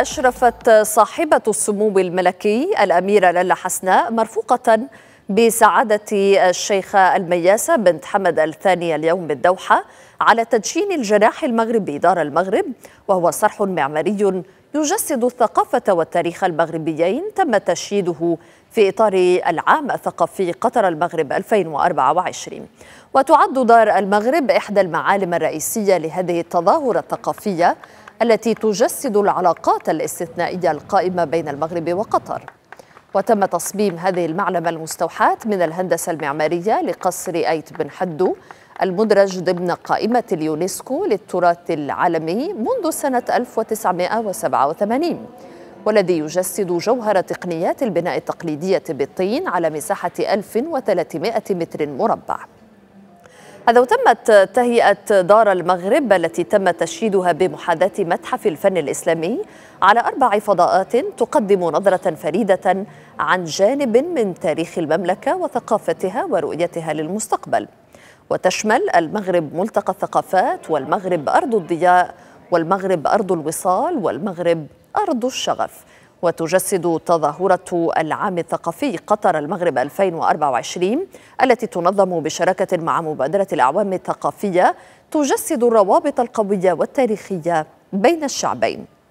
أشرفت صاحبة السمو الملكي الأميرة للا حسناء مرفوقة بسعادة الشيخة المياسة بنت حمد الثانية اليوم بالدوحة على تدشين الجناح المغربي دار المغرب وهو صرح معماري يجسد الثقافة والتاريخ المغربيين تم تشييده في إطار العام الثقافي قطر المغرب 2024 وتعد دار المغرب إحدى المعالم الرئيسية لهذه التظاهرة الثقافية التي تجسد العلاقات الاستثنائية القائمة بين المغرب وقطر وتم تصميم هذه المعلمة المستوحاة من الهندسة المعمارية لقصر أيت بن حدو المدرج ضمن قائمة اليونسكو للتراث العالمي منذ سنة 1987 والذي يجسد جوهر تقنيات البناء التقليدية بالطين على مساحة 1300 متر مربع هذا وتمت تهيئة دار المغرب التي تم تشييدها بمحاذاة متحف الفن الإسلامي على أربع فضاءات تقدم نظرة فريدة عن جانب من تاريخ المملكة وثقافتها ورؤيتها للمستقبل وتشمل المغرب ملتقى الثقافات والمغرب أرض الضياء والمغرب أرض الوصال والمغرب أرض الشغف وتجسد تظاهرة العام الثقافي قطر المغرب 2024 التي تنظم بشراكة مع مبادرة الأعوام الثقافية تجسد الروابط القوية والتاريخية بين الشعبين